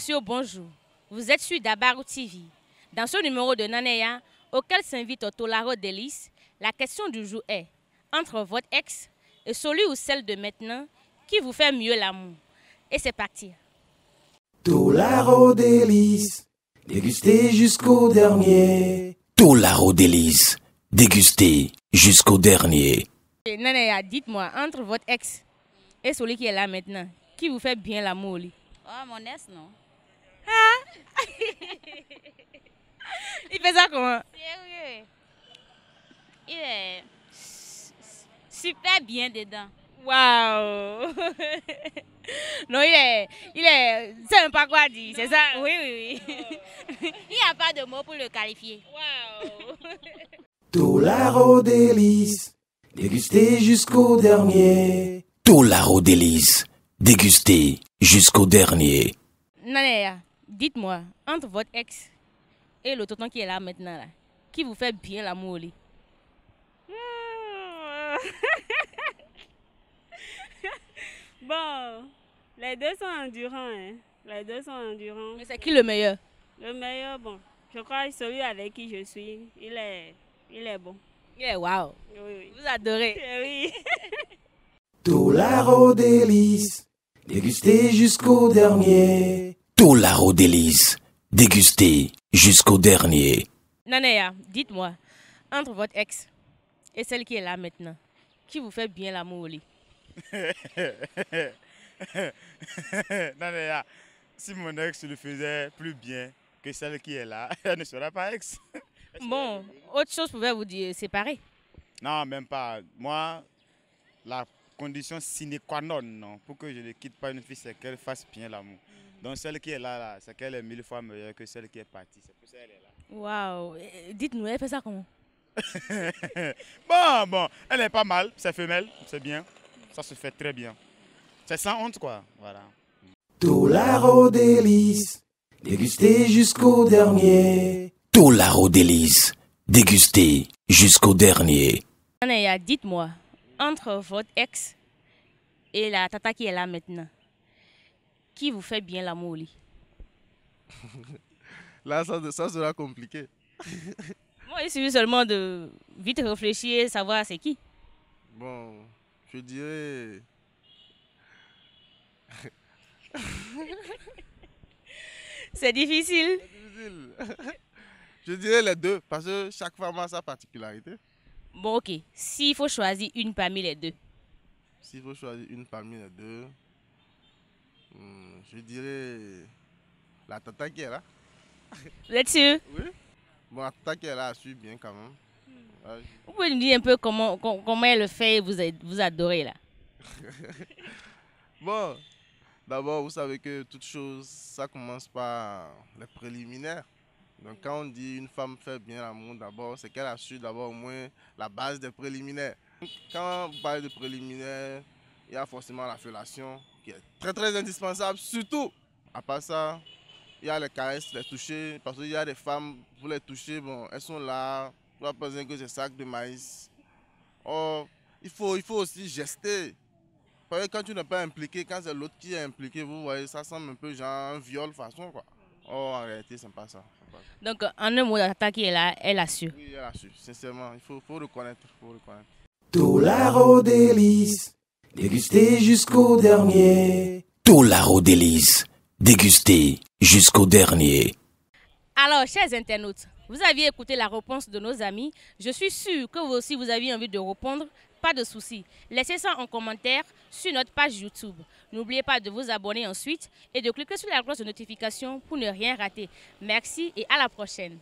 Monsieur bonjour. Vous êtes sur Dabaru TV. Dans ce numéro de Nanea auquel s'invite Tolaro Delis, la question du jour est entre votre ex et celui ou celle de maintenant, qui vous fait mieux l'amour Et c'est parti. Tolaro Delis, dégusté jusqu'au dernier. Tolaro Delis, dégusté jusqu'au dernier. Nanea, dites-moi, entre votre ex et celui qui est là maintenant, qui vous fait bien l'amour Oh, mon ex, non Il fait ça comment Il est super bien dedans. Waouh Non, il est. Il est. C'est un pas quoi dire, c'est ça Oui, oui, oui. il n'y a pas de mots pour le qualifier. Waouh la délice, dégusté jusqu'au dernier. la délice, dégusté jusqu'au dernier. Non, euh, Dites-moi, entre votre ex et le tonton qui est là maintenant, qui vous fait bien l'amour au Bon, les deux sont endurants. Hein. Les deux sont endurants. Mais c'est qui le meilleur Le meilleur, bon. Je crois celui avec qui je suis, il est, il est bon. Il est wow. Vous adorez. Eh oui. Tout la délice, dégusté jusqu'au dernier tout l'arôme dégustée dégusté jusqu'au dernier. Nanaya, dites-moi, entre votre ex et celle qui est là maintenant, qui vous fait bien l'amour au Nanaya, si mon ex le faisait plus bien que celle qui est là, elle ne sera pas ex. Bon, autre chose pouvait vous dire séparer Non, même pas. Moi, la condition sine qua non, pour que je ne quitte pas une fille, c'est qu'elle fasse bien l'amour. Mhm. Donc celle qui est là, là c'est qu'elle est mille fois meilleure que celle qui est partie. C'est pour ça qu'elle est là. Waouh Dites-nous, elle fait ça comment Bon, bon, elle est pas mal, c'est femelle, c'est bien. Ça se fait très bien. C'est sans honte, quoi. Voilà. tout la délice, dégusté jusqu'au dernier. tout la délice, dégusté jusqu'au dernier. dites-moi, entre votre ex et la tata qui est là maintenant, qui vous fait bien l'amour Là, ça, ça, sera compliqué. Moi, il suffit seulement de vite réfléchir, savoir c'est qui. Bon, je dirais... c'est difficile. difficile. Je dirais les deux, parce que chaque femme a sa particularité. Bon, ok. S'il faut choisir une parmi les deux. S'il faut choisir une parmi les deux, hmm, je dirais la tata qui est là. Vous êtes sûr Oui. Bon, la tata qui est là, je suis bien quand même. Vous pouvez nous dire un peu comment, comment elle le fait et vous, vous adorez là Bon, d'abord, vous savez que toute chose, ça commence par les préliminaires. Donc quand on dit une femme fait bien l'amour d'abord, c'est qu'elle a su d'abord au moins la base des préliminaires. Quand on parle de préliminaires, il y a forcément la fellation qui est très très indispensable, surtout. À part ça, il y a les caresses, les toucher, parce qu'il y a des femmes, vous les toucher, bon, elles sont là, on pas penser que c'est sac de maïs. Or, il faut, il faut aussi gester. Parce que quand tu n'es pas impliqué, quand c'est l'autre qui est impliqué, vous voyez, ça semble un peu genre un viol façon, quoi. Oh, en réalité, c'est pas ça. Donc, en un mot, tata qui est là, elle a Oui, sincèrement. Il faut, faut reconnaître, faut reconnaître. Dollar dégusté jusqu'au dernier. Tout la délices, dégusté jusqu'au dernier. Alors, chers internautes, vous aviez écouté la réponse de nos amis. Je suis sûr que vous aussi, vous aviez envie de répondre pas de soucis, Laissez ça en commentaire sur notre page YouTube. N'oubliez pas de vous abonner ensuite et de cliquer sur la cloche de notification pour ne rien rater. Merci et à la prochaine.